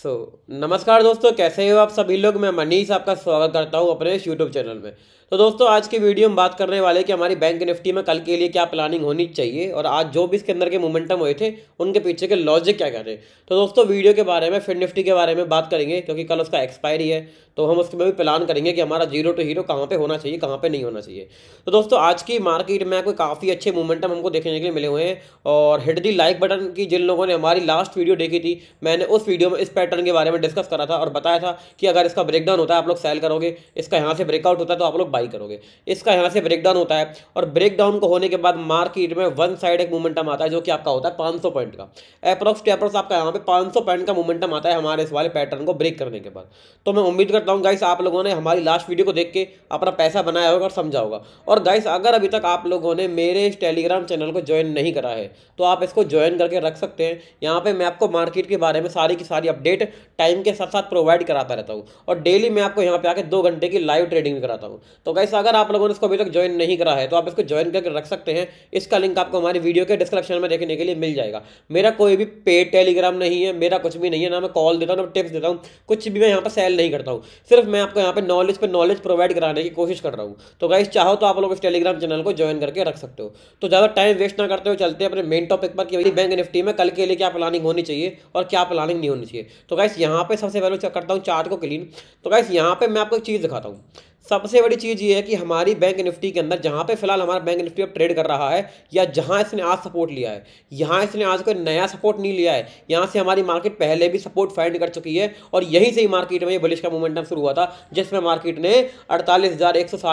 सो so, नमस्कार दोस्तों कैसे हो आप सभी लोग मैं मनीष आपका स्वागत करता हूँ अपने इस यूट्यूब चैनल में तो दोस्तों आज के वीडियो में बात करने वाले कि हमारी बैंक निफ्टी में कल के लिए क्या प्लानिंग होनी चाहिए और आज जो भी इसके अंदर के मोमेंटम हुए थे उनके पीछे के लॉजिक क्या कह रहे हैं तो दोस्तों वीडियो के बारे में फिर निफ्टी के बारे में बात करेंगे क्योंकि कल उसका एक्सपायरी है तो हम उसमें भी प्लान करेंगे कि हमारा जीरो टू हीरो कहाँ पर होना चाहिए कहाँ पर नहीं होना चाहिए तो दोस्तों आज की मार्केट में कोई काफ़ी अच्छे मोमेंटम हमको देखने के लिए मिले हुए हैं और हिट दी लाइक बटन की जिन लोगों ने हमारी लास्ट वीडियो देखी थी मैंने उस वीडियो में इस पैटर्न के बारे में डिस्कस करा था और बताया था कि अगर इसका ब्रेकडाउन होता है आप लोग सेल करोगे इसका यहाँ से ब्रेकआउट होता है तो आप लोग ट्राई करोगे इसका यहाँ से ब्रेकडाउन होता है और ब्रेकडाउन को होने के बाद मार्केट में वन साइड एक मोमेंटम आता है जो कि आपका होता है 500 पॉइंट का अप्रॉक्स टेपरस आपका यहाँ पे 500 पॉइंट का मोमेंटम आता है हमारे इस वाले पैटर्न को ब्रेक करने के बाद तो मैं उम्मीद करता हूँ गाइस आप लोगों ने हमारी लास्ट वीडियो को देख के अपना पैसा बनाया होगा और समझा होगा और गाइस अगर अभी तक आप लोगों ने मेरे इस टेलीग्राम चैनल को ज्वाइन नहीं करा है तो आप इसको ज्वाइन करके रख सकते हैं यहाँ पर मैं आपको मार्केट के बारे में सारी की सारी अपडेट टाइम के साथ साथ प्रोवाइड कराता रहता हूँ और डेली मैं आपको यहाँ पे आके दो घंटे की लाइव ट्रेडिंग कराता हूँ तो गैस तो अगर आप लोगों ने इसको अभी तक ज्वाइन नहीं करा है तो आप इसको ज्वाइन करके रख सकते हैं इसका लिंक आपको हमारी वीडियो के डिस्क्रिप्शन में देखने के लिए मिल जाएगा मेरा कोई भी पेड टेलीग्राम नहीं है मेरा कुछ भी नहीं है ना मैं कॉल देता हूँ ना टिप्स देता हूँ कुछ भी मैं यहाँ पर सेल नहीं करता हूँ सिर्फ मैं आपको यहाँ पर नॉलेज पर नॉलेज प्रोवाइड कराने की कोशिश कर रहा हूँ तो गाइस चाहो तो आप लोग इस टेलीग्राम चैनल को ज्वाइन करके रख सकते हो तो ज़्यादा टाइम वेस्ट ना करते हो चलते अपने मेन टॉपिक पर कि बैंक निफ्टी में कल के लिए क्या प्लानिंग होनी चाहिए और क्या प्लानिंग नहीं होनी चाहिए तो गाइस यहाँ पर सबसे पहले करता हूँ चार्ट को क्लीन तो गाइस यहाँ पर मैं आपको एक चीज़ दिखाता हूँ सबसे बड़ी चीज़ ये है कि हमारी बैंक निफ्टी के अंदर जहाँ पे फिलहाल हमारा बैंक निफ्टी अब ट्रेड कर रहा है या जहाँ इसने आज सपोर्ट लिया है यहाँ इसने आज कोई नया सपोर्ट नहीं लिया है यहाँ से हमारी मार्केट पहले भी सपोर्ट फाइंड कर चुकी है और यहीं से ही मार्केट में बलिश का मोमेंटम शुरू हुआ था जिसमें मार्केट ने अड़तालीस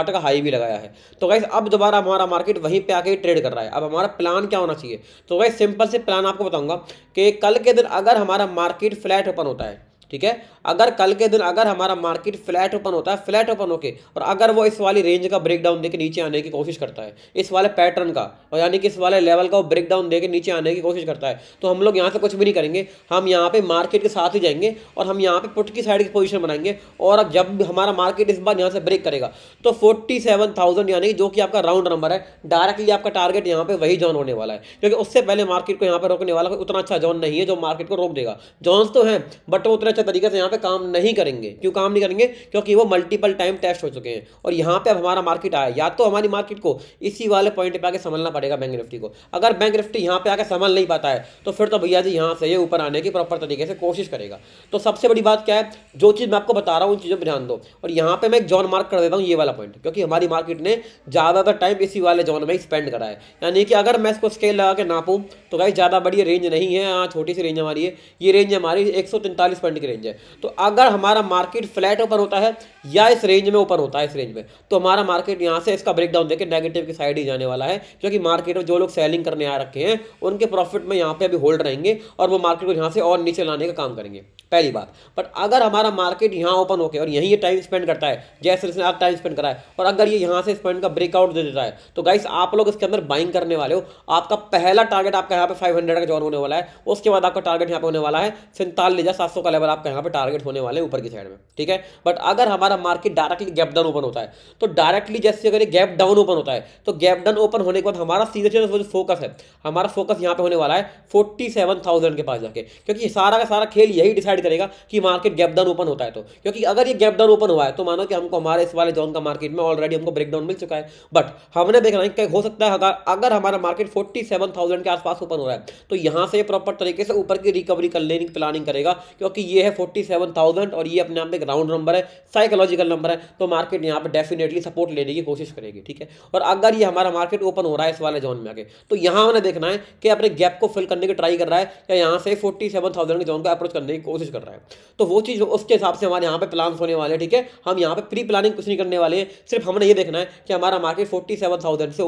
का हाई भी लगाया है तो गैस अब दोबारा हमारा मार्केट वहीं पर आके ट्रेड कर रहा है अब हमारा प्लान क्या होना चाहिए तो गैस सिंपल से प्लान आपको बताऊँगा कि कल के दिन अगर हमारा मार्केट फ्लैट ओपन होता है ठीक है अगर कल के दिन अगर हमारा मार्केट फ्लैट ओपन होता है फ्लैट ओपन होके और अगर वो इस वाली रेंज का ब्रेकडाउन देके नीचे आने की कोशिश करता है इस वाले पैटर्न का और यानी कि इस वाले लेवल का वो ब्रेकडाउन देके नीचे आने की कोशिश करता है तो हम लोग यहाँ से कुछ भी नहीं करेंगे हम यहाँ पे मार्केट के साथ ही जाएंगे और हम यहाँ पे पुट की साइड की पोजिशन बनाएंगे और अब जब हमारा मार्केट इस बार यहाँ से ब्रेक करेगा तो फोर्टी सेवन थाउजेंड यानी जो कि आपका राउंड नंबर है डायरेक्टली आपका टारगेट यहाँ पे वही जॉन होने वाला है क्योंकि उससे पहले मार्केट को यहाँ पर रोकने वाला कोई उतना अच्छा जॉन नहीं है जो मार्केट को रोक देगा जॉन्स तो हैं बट वो उतना अच्छे तरीके से यहाँ पे काम नहीं करेंगे क्यों काम नहीं करेंगे क्योंकि वो मल्टीपल टाइम टेस्ट हो चुके हैं और यहाँ पे अब हमारा मार्केट आया या तो हमारी मार्केट को इसी वाले पॉइंट पे आके संभलना पड़ेगा बैंक निफ्टी को अगर बैंक निफ्टी यहाँ पे आके संभल नहीं पाता है तो फिर तो भैया जी यहाँ से ये ऊपर आने की प्रॉपर तरीके से कोशिश करेगा तो सबसे बड़ी बात क्या है जो चीज़ मैं आपको बता रहा हूँ उन चीज़ों पर ध्यान दो और यहाँ पर मैं एक जॉन मार्क कर देता हूँ ये वाला पॉइंट क्योंकि हमारी मार्केट ने ज़्यादातर टाइम इसी वाले जॉन में स्पेंड करा है यानी कि अगर मैं इसको स्केल लगा के नापूँ तो गाइस ज़्यादा बड़ी रेंज नहीं है हाँ छोटी सी रेंज हमारी है ये रेंज हमारी एक पॉइंट की रेंज है तो अगर हमारा मार्केट फ्लैट ओपन होता है या इस रेंज में ओपन होता है इस रेंज में तो हमारा मार्केट यहाँ से इसका ब्रेक डाउन नेगेटिव की साइड ही जाने वाला है क्योंकि मार्केट में जो लोग सेलिंग करने आ रखे हैं उनके प्रॉफिट में यहाँ पे अभी होल्ड रहेंगे और वो मार्केट को यहाँ से और नीचे लाने का काम करेंगे पहली बात बट अगर हमारा मार्केट यहाँ ओपन होकर और यहीं ये टाइम स्पेंड करता है जैसे इसने आप टाइम स्पेंड करा है और अगर ये यहाँ से स्पेंड का ब्रेकआउट दे देता है तो गाइस आप लोग इसके अंदर बाइंग करने वाले हो आपका पहला टारगेट आपका यहाँ पे 500 का जॉन होने वाला है उसके बाद आपका टारगेट यहाँ पे होने वाला है सैंतालीस हजार सात सौ का लेवल आपका यहाँ पे टारगेट होने वाले ऊपर की साइड में ठीक है बट अगर हमारा हमारा market directly gap down open होता है तो डायरेक्टली जैसे अगर ये गैप डाउन ओपन होता है तो गैप डाउन ओपन होने के बाद हमारा सीधे सीधे जो फोकस है हमारा फोकस यहाँ पे होने वाला है फोर्टी सेवन थाउजेंड के पास जाके क्योंकि सारा का सारा खेल यही डिसाइड करेगा कि मार्केट गैप डाउन ओपन होता है तो क्योंकि अगर ये गैप डाउन ओपन हुआ है तो मानो कि हमको हमारे इस वाले जोन का मार्केट में ऑलरेडी हमको ब्रेक डाउन मिल चुका है बट हमने देखना है हो सकता है अगर हमारा मार्केट फोर्टी के आसपास ओपन हो रहा है तो यहाँ से प्रॉपर तरीके से ऊपर की रिकवरी कर लेने की प्लानिंग करेगा क्योंकि ये है फोर्टी और ये अपने आप में एक राउंड नंबर है साइकिल साइकोलॉजिकल नंबर है तो मार्केट यहाँ पे डेफिनेटली सपोर्ट लेने की कोशिश करेगी ठीक है और अगर ये हमारा मार्केट ओपन हो रहा है इस वाले जोन में आगे तो यहाँ हमने देखना है कि अपने गैप को फिल करने की ट्राई कर रहा है या यहाँ से फोर्टी सेवन थाउजेंड के जोन को अप्रोच करने की कोशिश कर रहा है तो वो चीज़ उसके हिसाब से हमारे यहाँ पर प्लान होने वाले ठीक है हम यहाँ पर प्री प्लानिंग कुछ नहीं करने वाले हैं सिर्फ हमने ये देखना है कि हमारा मार्केट फोर्टी से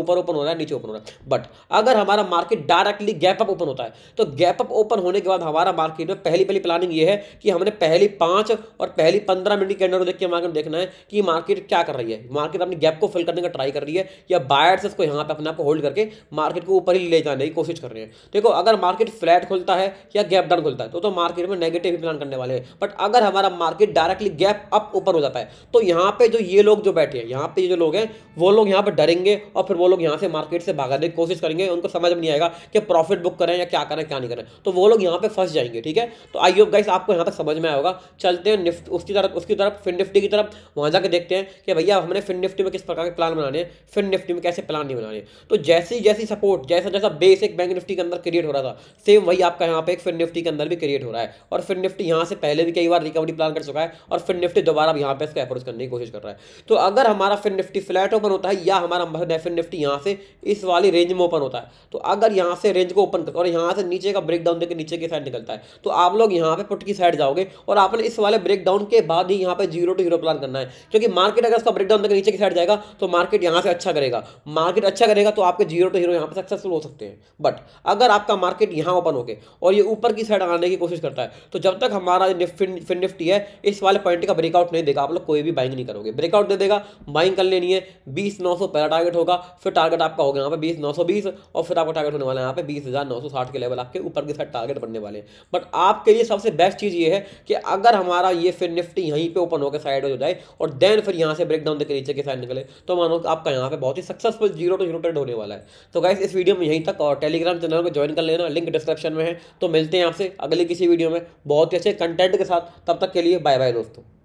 ऊपर ओपन हो रहा है नीचे ओपन हो रहा है बट अगर हमारा market directly gap up open होता है तो गैप अप ओपन होने के बाद हमारा मार्केट में पहली पहली प्लानिंग ये है कि हमने पहली पाँच और पहली पंद्रह मिनट के अंडर देखिए मार्केट में देखना है कि मार्केट क्या कर रही है मार्केट अपने गैप को फिल करने का ट्राई कर रही है या बायर्स इसको यहाँ पे अपने आप को होल्ड करके मार्केट को ऊपर ही ले जाने की कोशिश कर रहे हैं देखो अगर मार्केट फ्लैट खुलता है या गैप डाउन खुलता है तो, तो मार्केट में नेगेटिव ही प्लान करने वाले हैं बट अगर हमारा मार्केट डायरेक्टली गैप अप ऊपर हो जाता है तो यहाँ पे जो ये लोग जो बैठे हैं यहाँ पे जो लोग हैं वो लोग यहाँ पर डरेंगे और फिर वो लोग यहाँ से मार्केट से भागाने की कोशिश करेंगे उनको समझ में नहीं आएगा कि प्रॉफिट बुक करें या क्या करें क्या नहीं करें तो वो लोग यहाँ पे फंस जाएंगे ठीक है तो आई होप गाइस आपको यहाँ तक समझ में आएगा चलते हैं निफ्ट उसकी तरफ उसकी तरफ फिर निफ्टी तरफ वहाँ जाकर देखते हैं कि भैया हमने फिन निफ्टी में किस प्रकार के प्लान बनाने फिन निफ्टी में कैसे प्लान नहीं बनाने तो जैसी जैसी सपोर्ट जैसा जैसा बेस एक बैंक निफ्टी के अंदर क्रिएट हो रहा था सेम वही आपका यहाँ पे एक फिन निफ्टी के अंदर भी क्रिएट हो रहा है और फिन निफ्टी यहाँ से पहले भी कई बार रिकवरी प्लान कर चुका है और फिन निफ्टी दोबारा यहाँ पे इसका अप्रोच करने की कोशिश कर रहा है तो अगर हमारा फिन निफ्टी फ्लैट ओपन होता है या हमारा मतलब फिन निफ्टी यहाँ से इस वाली रेंज में ओपन होता है तो अगर यहाँ से रेंज को ओपन और यहाँ से नीचे का ब्रेकडाउन देकर नीचे की साइड निकलता है तो आप लोग यहाँ पे पुट की साइड जाओगे और आपने इस वाले ब्रेकडाउन के बाद ही यहाँ पे जीरो टू जीरो प्लान करना है क्योंकि मार्केट अगर उसका ब्रेकडाउन करके नीचे की साइड जाएगा तो मार्केट यहाँ से अच्छा करेगा मार्केट अच्छा करेगा तो आपके जीरो टू हीरो यहाँ पर सक्सेसफुल हो सकते हैं बट अगर आपका मार्केट यहाँ ओपन होके और ये ऊपर की साइड आने की कोशिश करता है तो जब तक हमारा फिन निफ्टी है इस वाले पॉइंट का ब्रेकआउट नहीं देगा आप लोग कोई भी बाइंग नहीं करोगे ब्रेकआउट दे देगा बाइंग कर लेनी है बीस नौ सौ पहला टारगेट होगा फिर टारगेट आपका होगा यहाँ पे बीस नौ सौ बीस और फिर आपका टारगेट होने वाला है यहाँ पे बीस हज़ार नौ सौ साठ के लेवल आपके ऊपर की साइड टारगेट बनने वाले हैं बट आपके लिए सबसे बेस्ट चीज़ ये है कि अगर हमारा ये फिर निफ्टी यहीं पर ओपन होकर साइड हो जाए और देन फिर यहाँ से ब्रेक डाउन देकर नीचे के साइड निकले तो मानो आपका यहाँ पे बहुत ही successful zero to zero trade होने वाला है तो गाइस इस वीडियो में यहीं तक और टेलीग्राम चैनल को ज्वाइन कर लेना लिंक डिस्क्रिप्शन में है तो मिलते हैं आपसे अगले किसी वीडियो में बहुत ही अच्छे कंटेंट के साथ तब तक के लिए बाय बाय दोस्तों